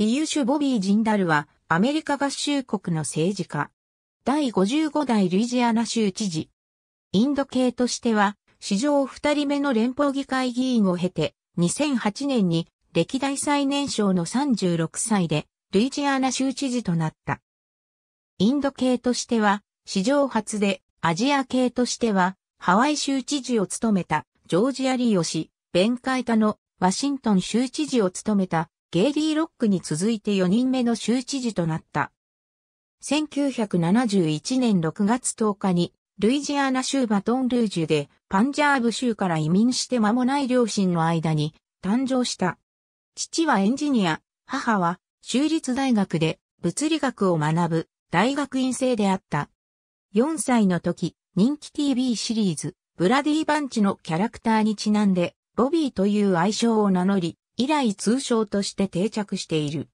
ピユシュ・ボビー・ジンダルは、アメリカ合衆国の政治家。第55代ルイジアナ州知事。インド系としては、史上二人目の連邦議会議員を経て、2008年に歴代最年少の36歳で、ルイジアナ州知事となった。インド系としては、史上初で、アジア系としては、ハワイ州知事を務めた、ジョージ・アリヨ氏、ベンカイタの、ワシントン州知事を務めた、ゲイリー・ロックに続いて4人目の州知事となった。1971年6月10日に、ルイジアナ州バトンルージュで、パンジャーブ州から移民して間もない両親の間に誕生した。父はエンジニア、母は州立大学で物理学を学ぶ大学院生であった。4歳の時、人気 TV シリーズ、ブラディ・バンチのキャラクターにちなんで、ボビーという愛称を名乗り、以来通称として定着している。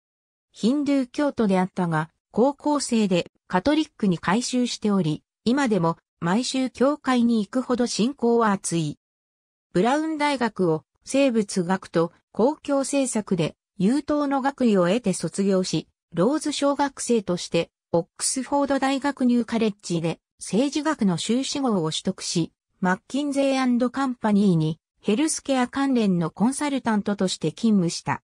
ヒンドゥー教徒であったが、高校生でカトリックに改宗しており、今でも毎週教会に行くほど信仰は厚い。ブラウン大学を生物学と公共政策で優等の学位を得て卒業し、ローズ小学生としてオックスフォード大学ニューカレッジで政治学の修士号を取得し、マッキンゼーカンパニーにヘルスケア関連のコンサルタントとして勤務した。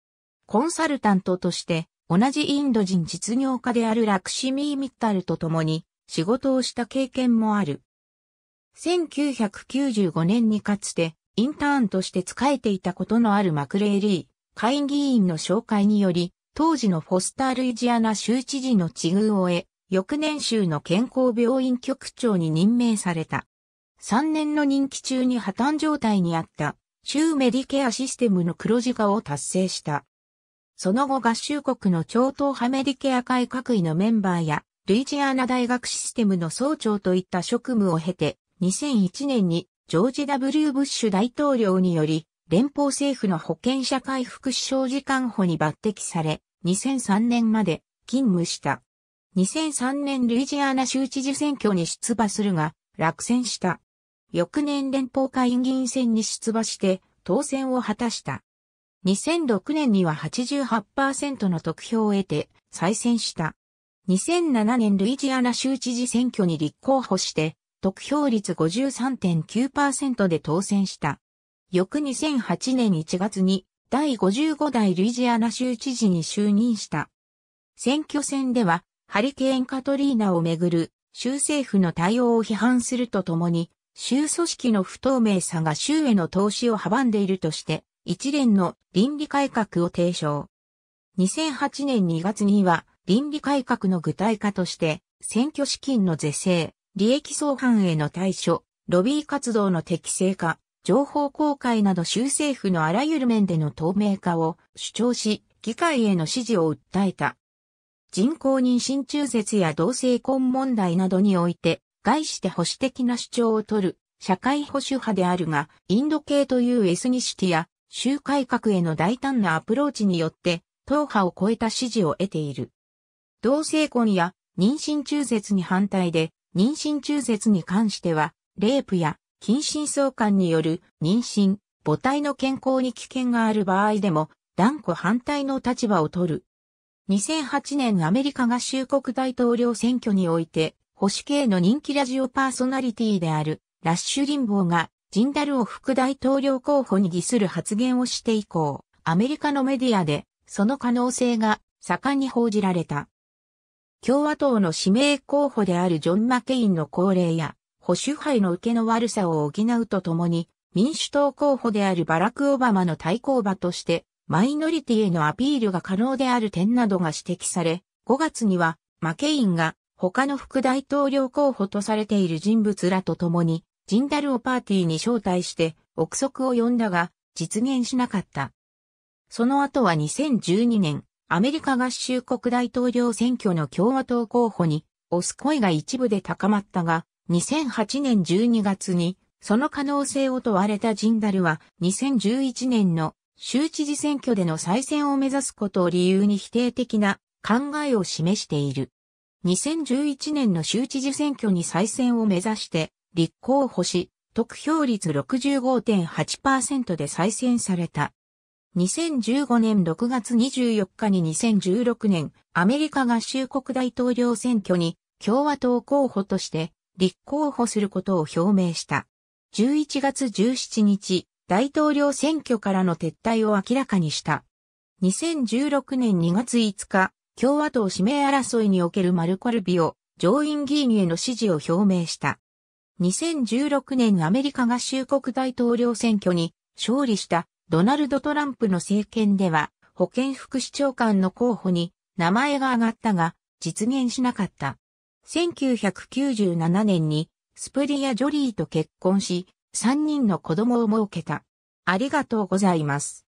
コンサルタントとして、同じインド人実業家であるラクシミー・ミッタルと共に仕事をした経験もある。1995年にかつてインターンとして仕えていたことのあるマクレーリー、会議員の紹介により、当時のフォスター・ルイジアナ州知事の地遇を得、翌年州の健康病院局長に任命された。3年の任期中に破綻状態にあった州メディケアシステムの黒字化を達成した。その後合衆国の超党派メディケア改革委のメンバーや、ルイジアナ大学システムの総長といった職務を経て、2001年にジョージ W. ブッシュ大統領により、連邦政府の保険社会福祉相。時間補に抜擢され、2003年まで勤務した。2003年ルイジアナ州知事選挙に出馬するが、落選した。翌年連邦会議員選に出馬して当選を果たした。2006年には88%の得票を得て再選した。2007年ルイジアナ州知事選挙に立候補して、得票率53.9%で当選した。翌2008年1月に第55代ルイジアナ州知事に就任した。選挙戦ではハリケーンカトリーナをめぐる州政府の対応を批判するとともに州組織の不透明さが州への投資を阻んでいるとして、一連の倫理改革を提唱。2008年2月には、倫理改革の具体化として、選挙資金の是正、利益相反への対処、ロビー活動の適正化、情報公開など州政府のあらゆる面での透明化を主張し、議会への支持を訴えた。人工妊娠中絶や同性婚問題などにおいて、外して保守的な主張をとる社会保守派であるが、インド系というエスニシティや州改革への大胆なアプローチによって、党派を超えた支持を得ている。同性婚や妊娠中絶に反対で、妊娠中絶に関しては、レイプや近親相関による妊娠、母体の健康に危険がある場合でも、断固反対の立場を取る。2008年アメリカ合衆国大統領選挙において、保守系の人気ラジオパーソナリティであるラッシュリンボーがジンダルを副大統領候補に偽する発言をして以降、アメリカのメディアでその可能性が盛んに報じられた。共和党の指名候補であるジョン・マケインの高齢や保守派の受けの悪さを補うとともに民主党候補であるバラク・オバマの対抗馬としてマイノリティへのアピールが可能である点などが指摘され、5月にはマケインが他の副大統領候補とされている人物らと共に、ジンダルをパーティーに招待して、憶測を呼んだが、実現しなかった。その後は2012年、アメリカ合衆国大統領選挙の共和党候補に、オス声が一部で高まったが、2008年12月に、その可能性を問われたジンダルは、2011年の州知事選挙での再選を目指すことを理由に否定的な考えを示している。2011年の州知事選挙に再選を目指して立候補し、得票率65.8%で再選された。2015年6月24日に2016年、アメリカ合衆国大統領選挙に共和党候補として立候補することを表明した。11月17日、大統領選挙からの撤退を明らかにした。2016年2月5日、共和党指名争いにおけるマルコルビオ上院議員への支持を表明した。2016年アメリカ合衆国大統領選挙に勝利したドナルド・トランプの政権では保健副市長官の候補に名前が挙がったが実現しなかった。1997年にスプリア・ジョリーと結婚し3人の子供を設けた。ありがとうございます。